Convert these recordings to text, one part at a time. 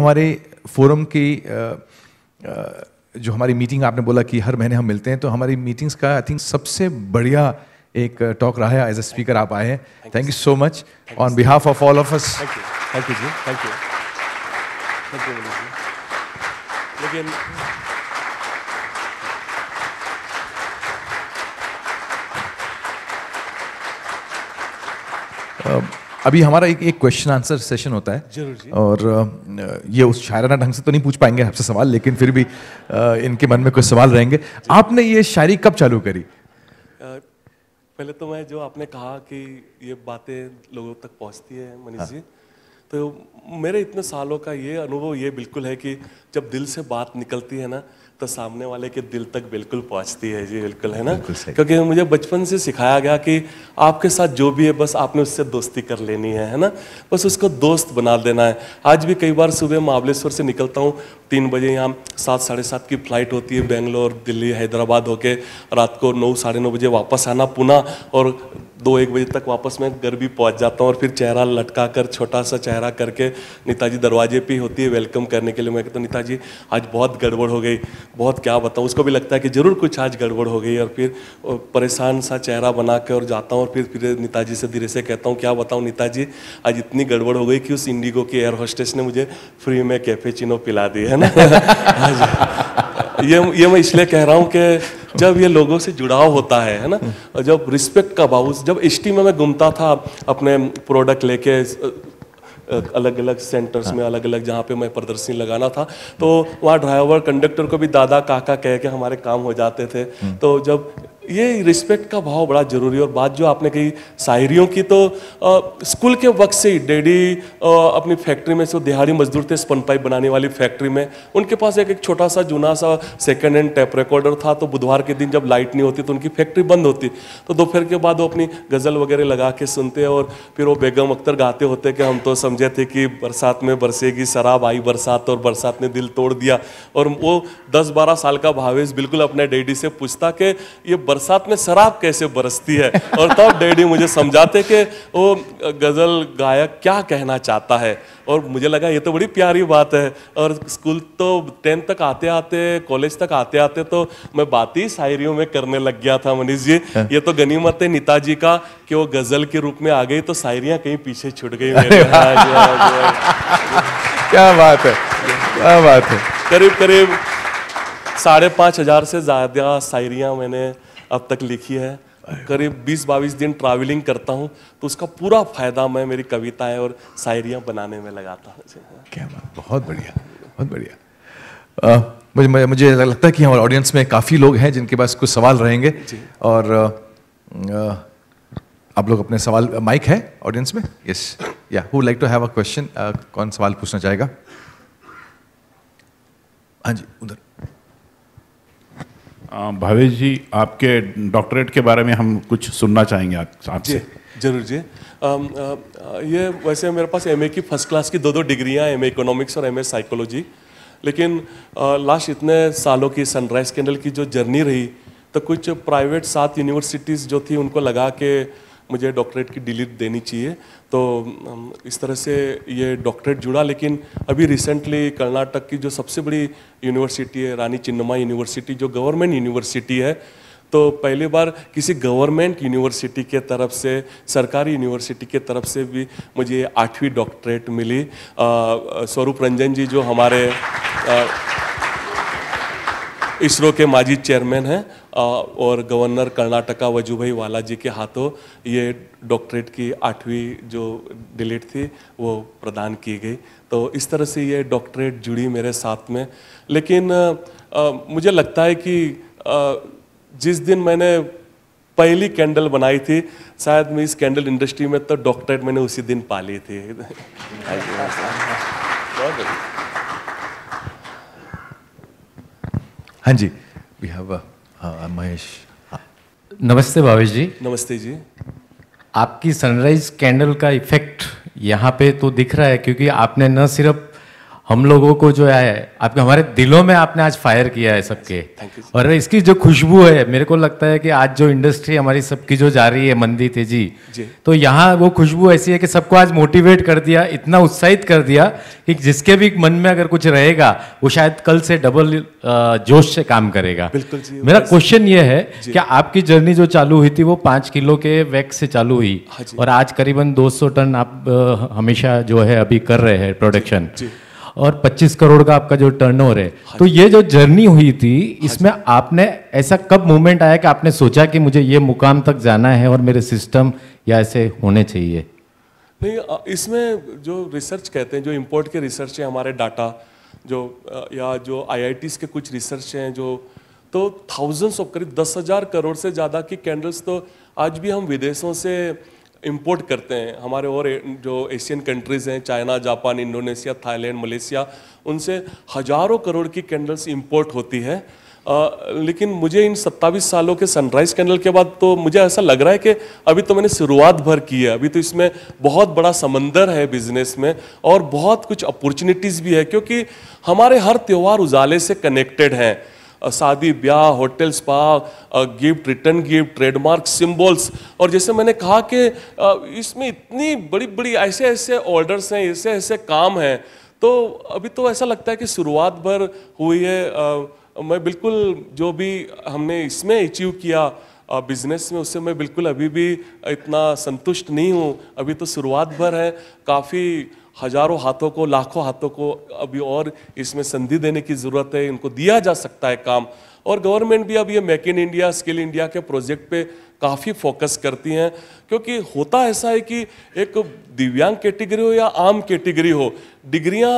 हमारे फोरम की जो हमारी मीटिंग आपने बोला कि हर महीने हम मिलते हैं तो हमारी मीटिंग्स का आई थिंक सबसे बढ़िया एक टॉक रहा है एज ए स्पीकर आप आए हैं thank you so much on behalf of all of us thank you जी थैंक यू थैंक यू लेकिन Uh, अभी हमारा एक एक क्वेश्चन आंसर सेशन होता है जरूर जी। और ये उस शायराना ढंग से तो नहीं पूछ पाएंगे आपसे सवाल लेकिन फिर भी इनके मन में कुछ सवाल रहेंगे आपने ये शायरी कब चालू करी पहले तो मैं जो आपने कहा कि ये बातें लोगों तक पहुंचती है मनीष हाँ। जी तो मेरे इतने सालों का ये अनुभव ये बिल्कुल है कि जब दिल से बात निकलती है ना तो सामने वाले के दिल तक बिल्कुल पहुंचती है जी बिल्कुल है ना क्योंकि मुझे बचपन से सिखाया गया कि आपके साथ जो भी है बस आपने उससे दोस्ती कर लेनी है है ना बस उसको दोस्त बना देना है आज भी कई बार सुबह महाबलेश्वर से निकलता हूँ तीन बजे यहाँ सात साढ़े सात की फ्लाइट होती है बेंगलोर दिल्ली हैदराबाद होके रात को नौ साढ़े नौ बजे वापस आना पुनः और दो एक बजे तक वापस मैं घर भी पहुँच जाता हूँ और फिर चेहरा लटका कर छोटा सा चेहरा चेहरा करके नेताजी दरवाजे पे होती है वेलकम करने के लिए मैं कहता हूँ नेताजी आज बहुत गड़बड़ हो गई बहुत क्या बताऊँ उसको भी लगता है कि ज़रूर कुछ आज गड़बड़ हो गई और फिर परेशान सा चेहरा बना के और जाता हूँ और फिर फिर नेताजी से धीरे से कहता हूँ क्या बताऊँ नेताजी आज इतनी गड़बड़ हो गई कि उस इंडिगो की एयर होस्टेस ने मुझे फ्री में कैफे चिनो पिला दी है ना ये ये मैं इसलिए कह रहा हूँ कि जब ये लोगों से जुड़ाव होता है है ना जब रिस्पेक्ट का भाव जब एस में मैं घूमता था अपने प्रोडक्ट लेके अलग अलग सेंटर्स हाँ। में अलग अलग जहाँ पे मैं प्रदर्शनी लगाना था तो वहाँ ड्राइवर कंडक्टर को भी दादा काका कह के हमारे काम हो जाते थे हम्म। तो जब ये रिस्पेक्ट का भाव बड़ा जरूरी है और बात जो आपने कही शायरियों की तो आ, स्कूल के वक्त से ही डैडी अपनी फैक्ट्री में से दिहाड़ी मजदूर थे स्पन पाइप बनाने वाली फैक्ट्री में उनके पास एक एक छोटा सा जूना सा सेकेंड हैंड टैप रिकॉर्डर था तो बुधवार के दिन जब लाइट नहीं होती तो उनकी फैक्ट्री बंद होती तो दोपहर के बाद वो अपनी गज़ल वगैरह लगा के सुनते और फिर वो बेगम अख्तर गाते होते कि हम तो समझे थे कि बरसात में बरसेगी शराब आई बरसात और बरसात ने दिल तोड़ दिया और वो दस बारह साल का भावेश बिल्कुल अपने डैडी से पूछता कि ये बरसात में शराब कैसे बरसती है और तब डैडी मुझे समझाते कि वो गज़ल गायक क्या कहना चाहता है और मुझे लगा ये तो बड़ी प्यारी बात है और स्कूल तो टेंथ तक आते आते कॉलेज तक आते आते तो मैं बात ही शायरियों में करने लग गया था मनीष जी हाँ। ये तो गनीमत है नेताजी का कि वो गज़ल के रूप में आ गई तो शायरियाँ कहीं पीछे छुट गई मेरे हाँ हाँ क्या बात है क्या बात है करीब करीब साढ़े पाँच हजार से ज़्यादा शायरियाँ मैंने अब तक लिखी है करीब बीस बाईस दिन ट्रैवलिंग करता हूँ तो उसका पूरा फायदा मैं मेरी कविताएं और शायरियाँ बनाने में लगाता हूँ क्या बात बहुत बढ़िया बहुत बढ़िया मुझे मुझे लगता है कि हमारे ऑडियंस में काफ़ी लोग हैं जिनके पास कुछ सवाल रहेंगे और आप लोग अपने सवाल माइक है ऑडियंस में यस या who like to have a question कौन सवाल पूछना चाहेगा हाँ जी उधर भावेश जी आपके डॉक्टरेट के बारे में हम कुछ सुनना चाहेंगे आप आपसे जरूर जी ये वैसे मेरे पास एमए की फर्स्ट क्लास की दो दो डिग्रियाँ एमए इकोनॉमिक्स और एमए साइकोलॉजी लेकिन लास्ट इतने सालों की सनराइज कैंडल की जो जर्नी रही तो कुछ प्राइवेट सात यूनिवर्सिटीज़ जो थी उनको लगा के मुझे डॉक्टरेट की डिलीट देनी चाहिए तो इस तरह से ये डॉक्टरेट जुड़ा लेकिन अभी रिसेंटली कर्नाटक की जो सबसे बड़ी यूनिवर्सिटी है रानी चिन्नमा यूनिवर्सिटी जो गवर्नमेंट यूनिवर्सिटी है तो पहली बार किसी गवर्नमेंट यूनिवर्सिटी के तरफ से सरकारी यूनिवर्सिटी के तरफ से भी मुझे आठवीं डॉक्टरेट मिली स्वरूप रंजन जी जो हमारे आ, इसरो के माजी चेयरमैन हैं और गवर्नर कर्नाटका वजूभाई वाला जी के हाथों ये डॉक्टरेट की आठवीं जो डिलीट थी वो प्रदान की गई तो इस तरह से ये डॉक्टरेट जुड़ी मेरे साथ में लेकिन आ, मुझे लगता है कि आ, जिस दिन मैंने पहली कैंडल बनाई थी शायद मैं इस कैंडल इंडस्ट्री में तो डॉक्टरेट मैंने उसी दिन पाली थी बहुत हाँ जी वी हैव महेश नमस्ते भावेश जी नमस्ते जी आपकी सनराइज कैंडल का इफेक्ट यहाँ पे तो दिख रहा है क्योंकि आपने न सिर्फ हम लोगों को जो है आपके हमारे दिलों में आपने आज फायर किया है सबके और इसकी जो खुशबू है मेरे को लगता है कि आज जो इंडस्ट्री हमारी सबकी जो जा रही है मंदी तेजी जी। तो यहाँ वो खुशबू ऐसी है कि सबको आज मोटिवेट कर दिया इतना उत्साहित कर दिया कि जिसके भी मन में अगर कुछ रहेगा वो शायद कल से डबल जोश से काम करेगा बिल्कुल मेरा क्वेश्चन ये है कि आपकी जर्नी जो चालू हुई थी वो पांच किलो के वैक्स से चालू हुई हाँ और आज करीबन दो टन आप हमेशा जो है अभी कर रहे हैं प्रोडक्शन और 25 करोड़ का आपका जो टर्नओवर है हाँ तो ये जो जर्नी हुई थी हाँ इसमें आपने ऐसा कब मोमेंट आया कि आपने सोचा कि मुझे ये मुकाम तक जाना है और मेरे सिस्टम या ऐसे होने चाहिए नहीं इसमें जो रिसर्च कहते हैं जो इम्पोर्ट के रिसर्च है हमारे डाटा जो या जो आई के कुछ रिसर्च हैं जो तो थाउजेंड्स ऑफ करीब दस हज़ार करोड़ से ज़्यादा की कैंडल्स तो आज भी हम विदेशों से इम्पोर्ट करते हैं हमारे और जो एशियन कंट्रीज़ हैं China Japan Indonesia Thailand Malaysia उनसे हजारों करोड़ की कैंडल्स इम्पोर्ट होती है आ, लेकिन मुझे इन 27 सालों के सनराइज कैंडल के बाद तो मुझे ऐसा लग रहा है कि अभी तो मैंने शुरुआत भर की है अभी तो इसमें बहुत बड़ा समंदर है बिजनेस में और बहुत कुछ अपॉर्चुनिटीज़ भी है क्योंकि हमारे हर त्यौहार उजाले से कनेक्टेड हैं शादी ब्याह hotel spa gift return gift trademark symbols और जैसे मैंने कहा कि इसमें इतनी बड़ी बड़ी ऐसे ऐसे ऑर्डर्स हैं ऐसे ऐसे काम हैं तो अभी तो ऐसा लगता है कि शुरुआत भर हुई है मैं बिल्कुल जो भी हमने इसमें अचीव किया बिजनेस में उससे मैं बिल्कुल अभी भी इतना संतुष्ट नहीं हूँ अभी तो शुरुआत भर है काफ़ी हजारों हाथों को लाखों हाथों को अभी और इसमें संधि देने की ज़रूरत है इनको दिया जा सकता है काम और गवर्नमेंट भी अब ये make in India skill India के प्रोजेक्ट पे काफ़ी फोकस करती हैं क्योंकि होता ऐसा है कि एक दिव्यांग कैटेगरी हो या आम कैटेगरी हो डिग्रियां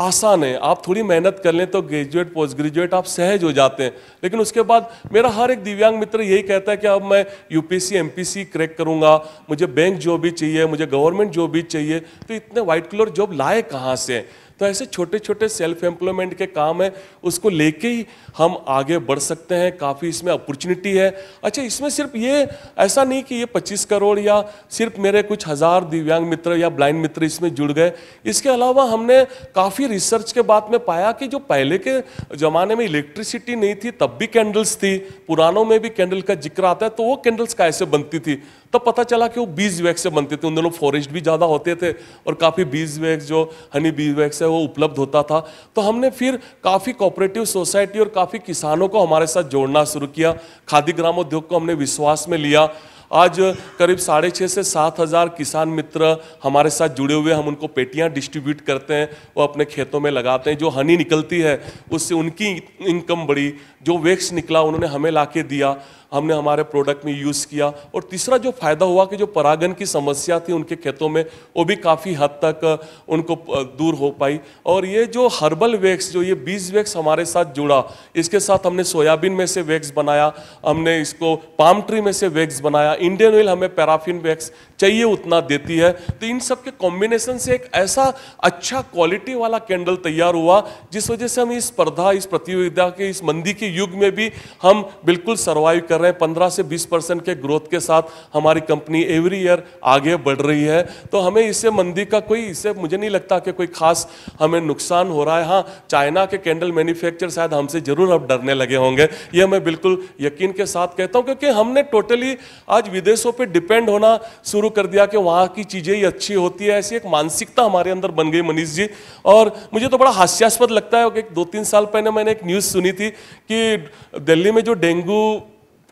आसान है आप थोड़ी मेहनत कर लें तो ग्रेजुएट पोस्ट ग्रेजुएट आप सहज हो जाते हैं लेकिन उसके बाद मेरा हर एक दिव्यांग मित्र यही कहता है कि अब मैं यूपीसी एमपीसी क्रैक करूंगा मुझे बैंक जॉब भी चाहिए मुझे गवर्नमेंट जॉब भी चाहिए तो इतने व्हाइट कलर जॉब लाए कहाँ से तो ऐसे छोटे छोटे सेल्फ एम्प्लॉयमेंट के काम है उसको लेके ही हम आगे बढ़ सकते हैं काफ़ी इसमें अपॉर्चुनिटी है अच्छा इसमें सिर्फ ये ऐसा नहीं कि ये पच्चीस करोड़ या सिर्फ मेरे कुछ हज़ार दिव्यांग मित्र या ब्लाइंड मित्र इसमें जुड़ गए इसके अलावा हमने काफ़ी रिसर्च के बाद में पाया कि जो पहले के ज़माने में इलेक्ट्रिसिटी नहीं थी तब भी कैंडल्स थी पुरानों में भी कैंडल का जिक्र आता है तो वो कैंडल्स कैसे बनती थी तब पता चला कि वो बीज वैक्स से बनते थे उन दिनों फॉरेस्ट भी ज़्यादा होते थे और काफ़ी बीज वैक्स जो हनी बीज वैक्स है वो उपलब्ध होता था तो हमने फिर काफ़ी कोऑपरेटिव सोसाइटी और काफ़ी किसानों को हमारे साथ जोड़ना शुरू किया खादी ग्रामोद्योग को हमने विश्वास में लिया आज करीब साढ़े छः से सात हज़ार किसान मित्र हमारे साथ जुड़े हुए हम उनको पेटियां डिस्ट्रीब्यूट करते हैं वो अपने खेतों में लगाते हैं जो हनी निकलती है उससे उनकी इनकम बढ़ी जो वेक्स निकला उन्होंने हमें ला दिया हमने हमारे प्रोडक्ट में यूज़ किया और तीसरा जो फ़ायदा हुआ कि जो परागन की समस्या थी उनके खेतों में वो भी काफ़ी हद तक उनको दूर हो पाई और ये जो हर्बल वैक्स जो ये बीज वैक्स हमारे साथ जुड़ा इसके साथ हमने सोयाबीन में से वैक्स बनाया हमने इसको पाम ट्री में से वैक्स बनाया इंडियन ऑयल हमें पैराफिन वैक्स चाहिए उतना देती है तो इन सब के कॉम्बिनेशन से एक ऐसा अच्छा क्वालिटी वाला कैंडल तैयार हुआ जिस वजह से हम इस स्पर्धा इस प्रतियोगिता के इस मंदी के युग में भी हम बिल्कुल सर्वाइव कर रहे हैं पंद्रह से बीस परसेंट के ग्रोथ के साथ हमारी कंपनी एवरी ईयर आगे बढ़ रही है तो हमें इससे मंदी का कोई इससे मुझे नहीं लगता कि कोई खास हमें नुकसान हो रहा है हाँ चाइना के कैंडल मैन्युफैक्चर शायद हमसे ज़रूर अब डरने लगे होंगे ये मैं बिल्कुल यकीन के साथ कहता हूँ क्योंकि हमने टोटली आज विदेशों पर डिपेंड होना शुरू कर दिया कि वहाँ की चीज़ें ही अच्छी होती है ऐसी एक मानसिकता हमारे अंदर बन गई मनीष जी और मुझे तो बड़ा हास्यास्पद लगता है कि दो तीन साल पहले मैंने एक न्यूज़ सुनी थी कि दिल्ली में जो डेंगू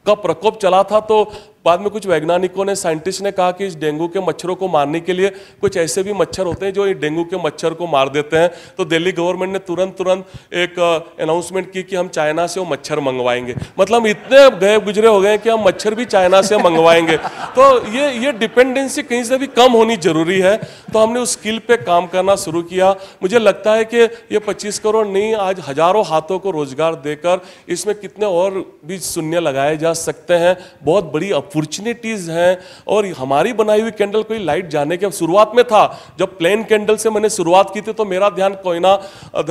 का प्रकोप चला था तो बाद में कुछ वैज्ञानिकों ने साइंटिस्ट ने कहा कि इस डेंगू के मच्छरों को मारने के लिए कुछ ऐसे भी मच्छर होते हैं जो ये डेंगू के मच्छर को मार देते हैं तो दिल्ली गवर्नमेंट ने तुरंत तुरंत एक अनाउंसमेंट की कि हम चाइना से वो मच्छर मंगवाएंगे मतलब इतने गए गुजरे हो गए कि हम मच्छर भी चाइना से मंगवाएंगे तो ये ये डिपेंडेंसी कहीं से भी कम होनी जरूरी है तो हमने उस स्किल पर काम करना शुरू किया मुझे लगता है कि ये पच्चीस करोड़ नहीं आज हजारों हाथों को रोजगार देकर इसमें कितने और भी शून्य लगाए जा सकते हैं बहुत बड़ी अपॉर्चुनिटीज़ हैं और हमारी बनाई हुई कैंडल कोई लाइट जाने के शुरुआत में था जब प्लेन कैंडल से मैंने शुरुआत की थी तो मेरा ध्यान कोयना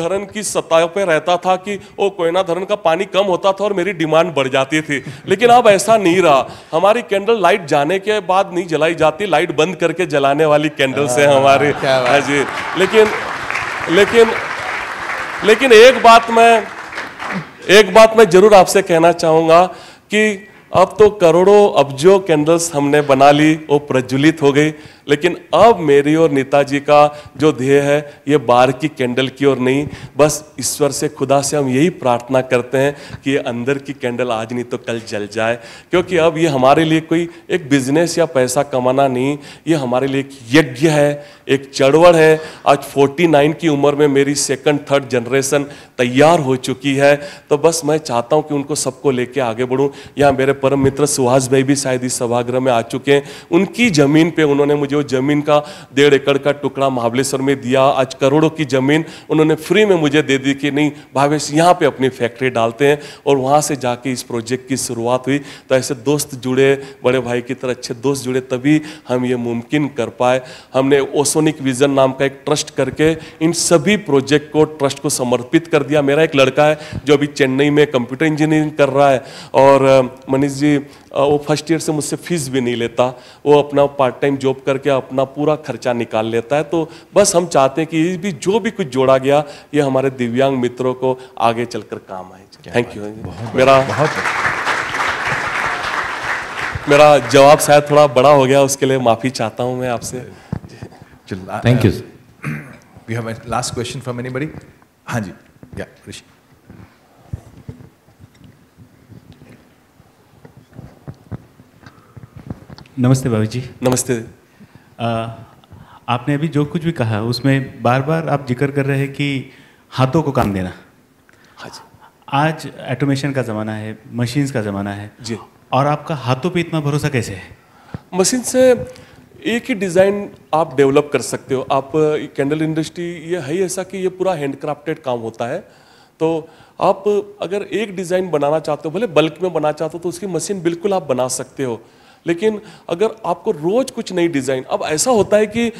धरन की सतह पर रहता था कि वो कोयना धरन का पानी कम होता था और मेरी डिमांड बढ़ जाती थी लेकिन अब ऐसा नहीं रहा हमारी कैंडल लाइट जाने के बाद नहीं जलाई जाती लाइट बंद करके जलाने वाली कैंडल्स है हाँ, हमारी हाँ जी लेकिन लेकिन लेकिन एक बात मैं एक बात मैं जरूर आपसे कहना चाहूँगा कि अब तो करोड़ों जो कैंडल्स हमने बना ली वो प्रज्वलित हो गई लेकिन अब मेरी और नेताजी का जो ध्येय है ये बार की कैंडल की ओर नहीं बस ईश्वर से खुदा से हम यही प्रार्थना करते हैं कि ये अंदर की कैंडल आज नहीं तो कल जल जाए क्योंकि अब ये हमारे लिए कोई एक बिजनेस या पैसा कमाना नहीं ये हमारे लिए एक यज्ञ है एक चढ़वड़ है आज 49 की उम्र में मेरी सेकंड थर्ड जनरेशन तैयार हो चुकी है तो बस मैं चाहता हूँ कि उनको सबको लेके आगे बढ़ूँ यहाँ मेरे परम मित्र सुहास भाई भी शायद इस सभागृह में आ चुके हैं उनकी ज़मीन पर उन्होंने मुझे जो जमीन का डेढ़ एकड़ का टुकड़ा महाबलेश्वर में दिया आज करोड़ों की जमीन उन्होंने फ्री में मुझे दे दी कि नहीं भावेश यहाँ पे अपनी फैक्ट्री डालते हैं और वहाँ से जाके इस प्रोजेक्ट की शुरुआत हुई तो ऐसे दोस्त जुड़े बड़े भाई की तरह अच्छे दोस्त जुड़े तभी हम ये मुमकिन कर पाए हमने ओसोनिक विजन नाम का एक ट्रस्ट करके इन सभी प्रोजेक्ट को ट्रस्ट को समर्पित कर दिया मेरा एक लड़का है जो अभी चेन्नई में कंप्यूटर इंजीनियरिंग कर रहा है और मनीष जी वो फर्स्ट ईयर से मुझसे फीस भी नहीं लेता वो अपना पार्ट टाइम जॉब कर करके अपना पूरा खर्चा निकाल लेता है तो बस हम चाहते हैं कि ये भी जो भी कुछ जोड़ा गया ये हमारे दिव्यांग मित्रों को आगे चलकर काम आए थैंक यू मेरा बहुत मेरा जवाब शायद थोड़ा बड़ा हो गया उसके लिए माफ़ी चाहता हूँ मैं आपसे thank you we have last question from anybody हाँ जी ऋषि नमस्ते भाभी जी नमस्ते आपने अभी जो कुछ भी कहा उसमें बार बार आप जिक्र कर रहे हैं कि हाथों को काम देना हाँ आज ऑटोमेशन का ज़माना है मशीन्स का ज़माना है जी और आपका हाथों पे इतना भरोसा कैसे है मशीन से एक ही डिज़ाइन आप डेवलप कर सकते हो आप कैंडल इंडस्ट्री ये है ही ऐसा कि ये पूरा हैंडक्राफ्टेड काम होता है तो आप अगर एक डिज़ाइन बनाना चाहते हो भले बल्क में बनाना चाहते हो तो उसकी मशीन बिल्कुल आप बना सकते हो लेकिन अगर आपको रोज कुछ नई डिज़ाइन अब ऐसा होता है कि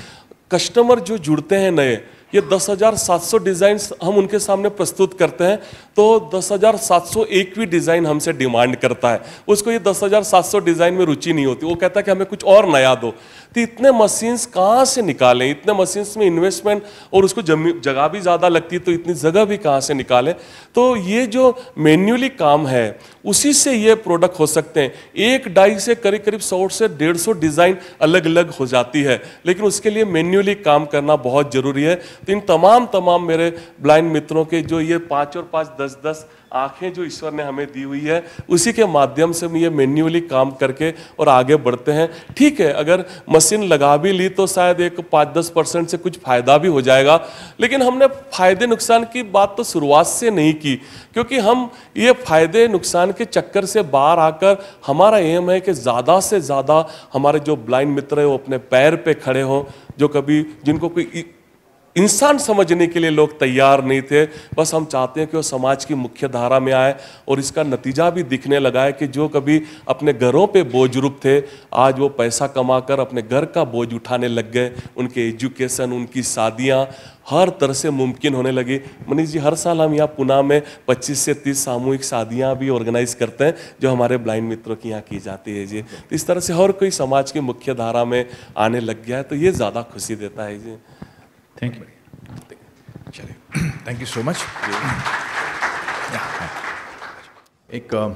कस्टमर जो जुड़ते हैं नए ये 10,700 डिज़ाइंस हम उनके सामने प्रस्तुत करते हैं तो 10,701 भी डिज़ाइन हमसे डिमांड करता है उसको ये 10,700 डिज़ाइन में रुचि नहीं होती वो कहता है कि हमें कुछ और नया दो तो इतने मशीन्स कहाँ से निकालें इतने मशीन्स में इन्वेस्टमेंट और उसको जगह भी ज़्यादा लगती है तो इतनी जगह भी कहाँ से निकालें तो ये जो मैन्युअली काम है उसी से ये प्रोडक्ट हो सकते हैं एक डाई से करीब करीब सौ से डेढ़ सौ डिज़ाइन अलग अलग हो जाती है लेकिन उसके लिए मैन्युअली काम करना बहुत ज़रूरी है तो इन तमाम तमाम मेरे ब्लाइंड मित्रों के जो ये पाँच और पाँच दस दस आंखें जो ईश्वर ने हमें दी हुई है उसी के माध्यम से हम ये मैन्युअली काम करके और आगे बढ़ते हैं ठीक है अगर मशीन लगा भी ली तो शायद एक पाँच दस परसेंट से कुछ फ़ायदा भी हो जाएगा लेकिन हमने फ़ायदे नुकसान की बात तो शुरुआत से नहीं की क्योंकि हम ये फ़ायदे नुकसान के चक्कर से बाहर आकर हमारा एम है कि ज़्यादा से ज़्यादा हमारे जो ब्लाइंड मित्र है वो अपने पैर पर खड़े हों जो कभी जिनको कोई इंसान समझने के लिए लोग तैयार नहीं थे बस हम चाहते हैं कि वो समाज की मुख्य धारा में आए और इसका नतीजा भी दिखने लगा है कि जो कभी अपने घरों पे रूप थे आज वो पैसा कमाकर अपने घर का बोझ उठाने लग गए उनके एजुकेशन उनकी शादियाँ हर तरह से मुमकिन होने लगी मनीष जी हर साल हम यहाँ पुना में 25 से 30 सामूहिक शादियाँ भी ऑर्गेनाइज करते हैं जो हमारे ब्लाइंड मित्रों की यहाँ की जाती है जी तो इस तरह से हर कोई समाज की मुख्य धारा में आने लग गया है तो ये ज़्यादा खुशी देता है जी थैंक यू चलिए थैंक यू सो मच एक uh,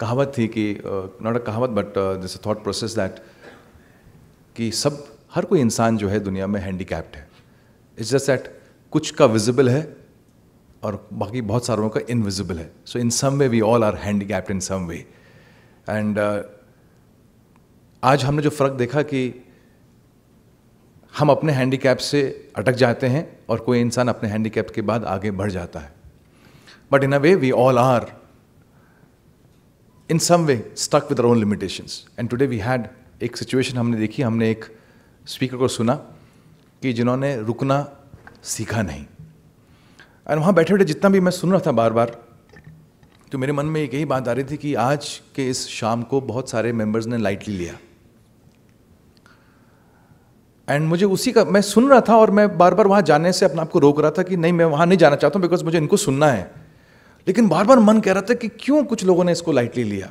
कहावत थी कि नॉट uh, अ कहावत but this thought process that कि सब हर कोई इंसान जो है दुनिया में हैंडीकैप्ड है इट्स जस्ट दैट कुछ का विजिबल है और बाकी बहुत सारों का इनविजिबल है so in some way we all are handy in some way and आज हमने जो फ़र्क देखा कि हम अपने हैंडीकैप से अटक जाते हैं और कोई इंसान अपने हैंडीकैप के बाद आगे बढ़ जाता है but in a way we all are in some way stuck with own limitations and today we had एक सिचुएशन हमने देखी हमने एक स्पीकर को सुना कि जिन्होंने रुकना सीखा नहीं एंड वहाँ बैठे बैठे जितना भी मैं सुन रहा था बार बार तो मेरे मन में एक यही बात आ रही थी कि आज के इस शाम को बहुत सारे मेंबर्स ने लाइटली लिया एंड मुझे उसी का मैं सुन रहा था और मैं बार बार वहाँ जाने से अपने आप को रोक रहा था कि नहीं मैं वहाँ नहीं जाना चाहता हूँ बिकॉज मुझे इनको सुनना है लेकिन बार बार मन कह रहा था कि क्यों कुछ लोगों ने इसको लाइटली लिया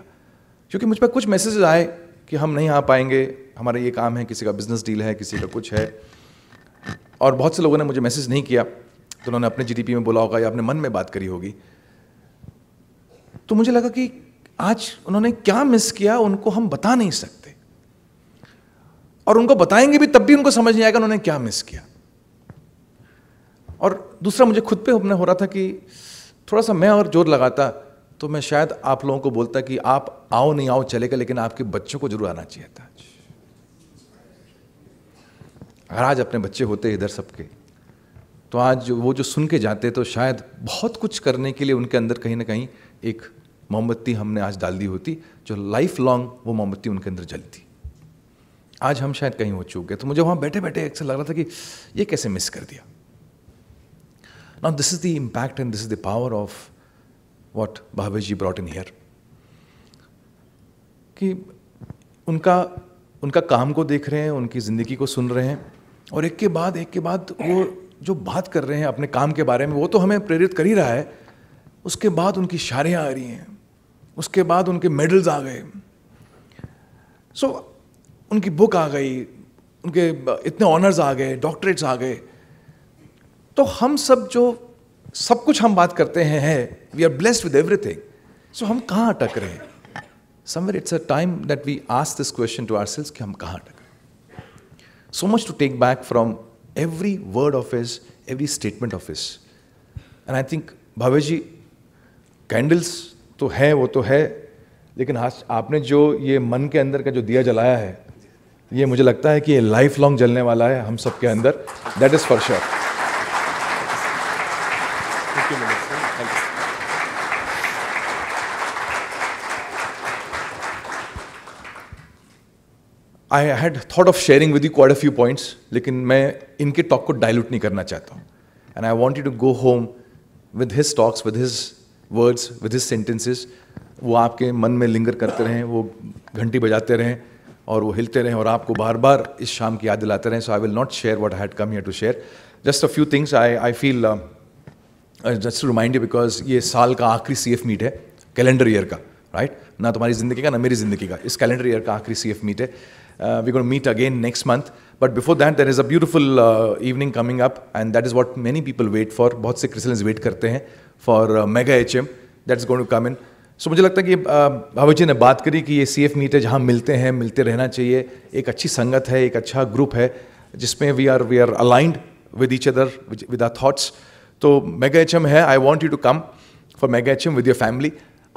क्योंकि मुझ पर कुछ मैसेजेस आए कि हम नहीं आ पाएंगे हमारा ये काम है किसी का बिजनेस डील है किसी का कुछ है और बहुत से लोगों ने मुझे मैसेज नहीं किया तो उन्होंने अपने जीडीपी में बोला होगा या अपने मन में बात करी होगी तो मुझे लगा कि आज उन्होंने क्या मिस किया उनको हम बता नहीं सकते और उनको बताएंगे भी तब भी उनको समझ नहीं आएगा उन्होंने क्या मिस किया और दूसरा मुझे खुद पे अपने हो रहा था कि थोड़ा सा मैं और जोर लगाता तो मैं शायद आप लोगों को बोलता कि आप आओ नहीं आओ चलेगा लेकिन आपके बच्चों को जरूर आना चाहिए था अगर आज अपने बच्चे होते इधर सबके तो आज वो जो सुन के जाते तो शायद बहुत कुछ करने के लिए उनके अंदर कहीं ना कहीं एक मोमबत्ती हमने आज डाल दी होती जो लाइफ लॉन्ग वो मोमबत्ती उनके अंदर जलती आज हम शायद कहीं हो चूक गए तो मुझे वहाँ बैठे बैठे अक्सर लग रहा था कि ये कैसे मिस कर दिया now this is the impact and this is the power of what Bhave ji brought in hair कि उनका उनका काम को देख रहे हैं उनकी ज़िंदगी को सुन रहे हैं और एक के बाद एक के बाद वो जो बात कर रहे हैं अपने काम के बारे में वो तो हमें प्रेरित कर ही रहा है उसके बाद उनकी शारियाँ आ रही हैं उसके बाद उनके मेडल्स आ गए सो so, उनकी बुक आ गई उनके इतने ऑनर्स आ गए डॉक्टरेट्स आ गए तो हम सब जो सब कुछ हम बात करते हैं है we are blessed with everything so हम कहाँ अटक रहे हैं somewhere it's a time that we ask this question to ourselves कि हम कहाँ अटक रहे हैं so much to take back from every word of his every statement of his and I think Bhave ji candles तो है वो तो है लेकिन आज आपने जो ये मन के अंदर का जो दिया जलाया है ये मुझे लगता है कि ये लाइफ लॉन्ग जलने वाला है हम सब के अंदर that is for sure I had thought of sharing with you quite a few points लेकिन मैं इनके टॉक को डायल्यूट नहीं करना चाहता हूँ and I want you to go home with his talks with his words with his sentences वो आपके मन में लिंगर करते रहें वो घंटी बजाते रहें और वो हिलते रहें और आपको बार बार इस शाम की याद दिलाते रहें so I will not share what had come here to share just a few things I I feel just to remind you because ये साल का आखिरी सी एफ मीट है कैलेंडर ईयर का राइट right? ना तुम्हारी ज़िंदगी का ना मेरी ज़िंदगी का इस कैलेंडर ईयर का आखिरी सी एफ मीट है we got meet again next month but before that there is a beautiful evening coming up and that is what many people wait for बहुत से क्रिसलेंस वेट करते हैं for mega H M that's going to come in so मुझे लगता है कि भाभी जी ने बात करी कि ये सी एफ मीट है जहाँ मिलते हैं मिलते रहना चाहिए एक अच्छी संगत है एक अच्छा ग्रुप है जिसमें we are we are aligned with each other with our thoughts तो मेगा एच है I want you to come for mega H with your family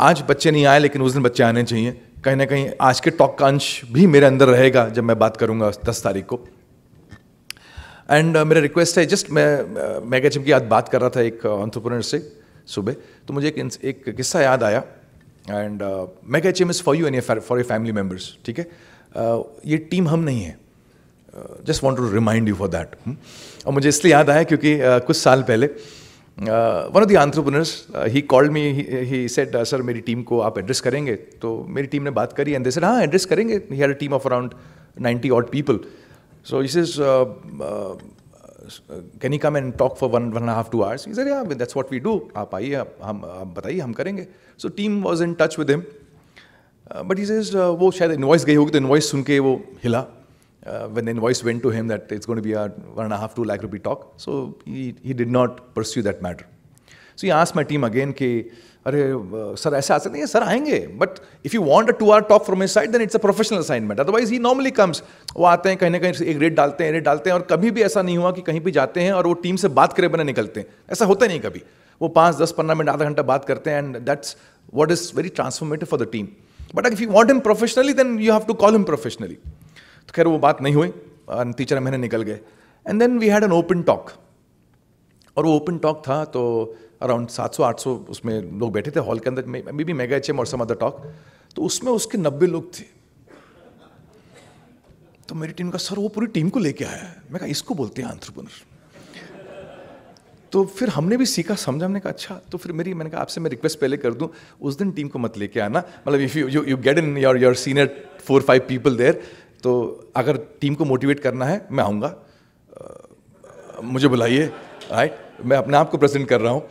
आज बच्चे नहीं आए लेकिन उस दिन बच्चे आने चाहिए कहीं ना कहीं आज के टॉक का अंश भी मेरे अंदर रहेगा जब मैं बात करूँगा दस तारीख को एंड uh, मेरा रिक्वेस्ट है जस्ट मैं मेगा एच की आज बात कर रहा था एक ऑन्ट्रप्रनर से सुबह तो मुझे एक एक किस्सा याद आया एंड uh, मैं H M is for you N for A family members ठीक है uh, ये टीम हम नहीं है just want to remind you for that और मुझे इसलिए याद आया क्योंकि uh, कुछ साल पहले one of the entrepreneurs he called me he said sir मेरी टीम को आप एड्रेस करेंगे तो मेरी टीम ने बात करी एंड दे सर हाँ एड्रेस करेंगे he her team of around ninety odd people so is is Uh, can you come and talk for one one and a half two hours he said yeah that's what we do aap aaiye hum batai karenge so team was in touch with him uh, but he says uh, wo shayad invoice gayi hogi to invoice sunke wo hila when the invoice went to him that it's going to be a one and a half two lakh rupee talk so he he did not pursue that matter so ये आस my team again ke, अरे sir ऐसे आ सकते हैं sir आएंगे but if you want a two hour hour from from his side, then it's a professional assignment. Otherwise, he वो आते हैं कहीं ना कहीं एक रेट डालते हैं रेट डालते हैं और कभी भी ऐसा नहीं हुआ कि कहीं भी जाते हैं और वो टीम से बात करे बने निकलते हैं ऐसा होता नहीं कभी वो पाँच दस पंद्रह मिनट आधा घंटा बात करते हैं and that's what is very transformative for the team but if you want him professionally then you have to call him professionally तो खैर वो बात नहीं हुई टीचर महीने निकल गए and then we had an open talk और वो ओपन टॉक था तो अराउंड 700 800 उसमें लोग बैठे थे हॉल के अंदर मे बी मेगा एच और सम अदर टॉक तो उसमें उसके नब्बे लोग थे तो मेरी टीम का सर वो पूरी टीम को लेके आया है मैं कहा इसको बोलते हैं आंट्रप्रनर तो फिर हमने भी सीखा समझा हमने कहा अच्छा तो फिर मेरी मैंने कहा आपसे मैं रिक्वेस्ट पहले कर दूं उस दिन टीम को मत लेके आना मतलब if you you you get in your your senior four five people there तो अगर टीम को मोटिवेट करना है मैं आऊँगा मुझे बुलाइए राइट मैं अपने आप को प्रेजेंट कर रहा हूँ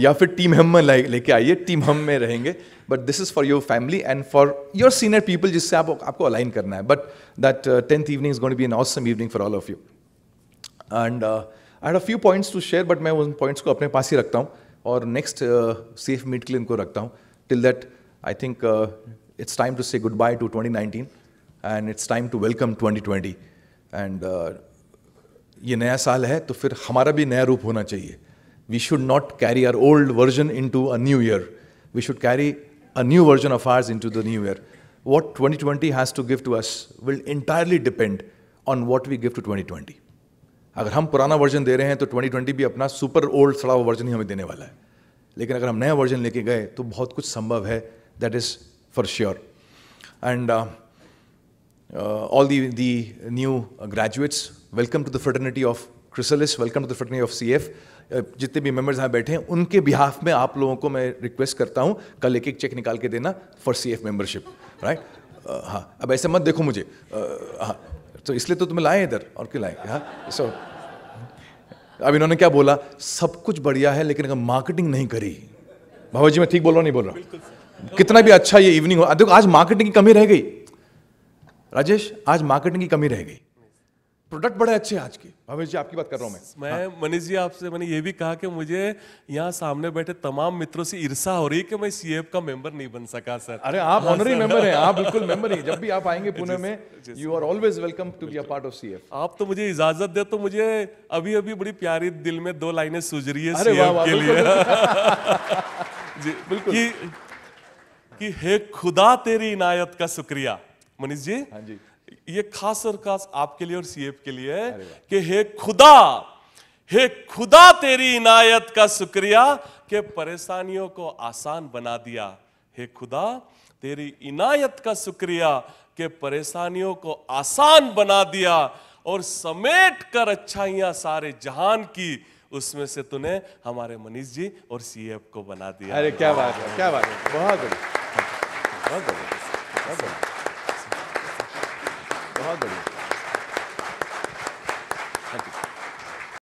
या फिर टीम हम में लेके आइए टीम हम में रहेंगे but this is for your family and for your senior people जिससे आप आपको अलाइन करना है but that tenth evening is going be an awesome evening for all of you and I a few points to share but मैं उन points को अपने पास ही रखता हूँ और नेक्स्ट सेफ मीट के लिए इनको रखता हूँ till that I think it's time to say goodbye to twenty nineteen and it's time to welcome twenty twenty and ये नया साल है तो फिर हमारा भी नया रूप होना चाहिए we should not carry our old version into a new year. We should carry a new version of ours into the new year. What 2020 has to give to us will entirely depend on what we give to 2020. अगर हम पुराना version दे रहे हैं तो 2020 भी अपना super old सड़ा हुआ वर्जन ही हमें देने वाला है लेकिन अगर हम नया वर्जन लेके गए तो बहुत कुछ संभव है that is for sure and all the the new graduates welcome to the fraternity of Chrysalis welcome to the fraternity of C F जितने भी मेंबर्स यहाँ बैठे हैं उनके बिहाफ में आप लोगों को मैं रिक्वेस्ट करता हूँ कल एक एक चेक निकाल के देना for C F membership right हाँ अब ऐसे मत देखो मुझे हाँ तो इसलिए तो तुम्हें लाए इधर और क्यों लाए हाँ सो अब इन्होंने क्या बोला सब कुछ बढ़िया है लेकिन अगर मार्केटिंग नहीं करी भाव जी मैं ठीक बोल रहा नहीं बोल रहा कितना भी अच्छा ये इवनिंग हो देखो आज मार्केटिंग की कमी रह गई राजेश आज मार्केटिंग की कमी रह गई प्रोडक्ट बड़े अच्छे आज के भवेश जी आपकी बात कर रहा हूँ मैं मैं हाँ। मनीष जी आपसे मैंने ये भी कहा कि मुझे यहाँ सामने बैठे तमाम मित्रों से ईर्षा हो रही है कि मैं सी का मेंबर नहीं बन सका सर अरे आप ऑनरी हाँ, मेंबर हैं आप बिल्कुल मेंबर हैं जब भी आप आएंगे पुणे में you are always welcome to be a part of C आप तो मुझे इजाजत दे तो मुझे अभी अभी बड़ी प्यारी दिल में दो लाइनें सूझ रही है के लिए जी बिल्कुल कि हे खुदा तेरी इनायत का शुक्रिया मनीष जी हाँ जी ये खास और खास आपके लिए और सीएफ के लिए है कि हे खुदा हे खुदा तेरी इनायत का शुक्रिया के परेशानियों को आसान बना दिया हे खुदा तेरी इनायत का शुक्रिया के परेशानियों को आसान बना दिया और समेट कर अच्छाइयां सारे जहान की उसमें से तूने हमारे मनीष जी और सीएफ को बना दिया अरे क्या बात है क्या बात है बहुत बढ़िया बहुत बढ़िया Gracias.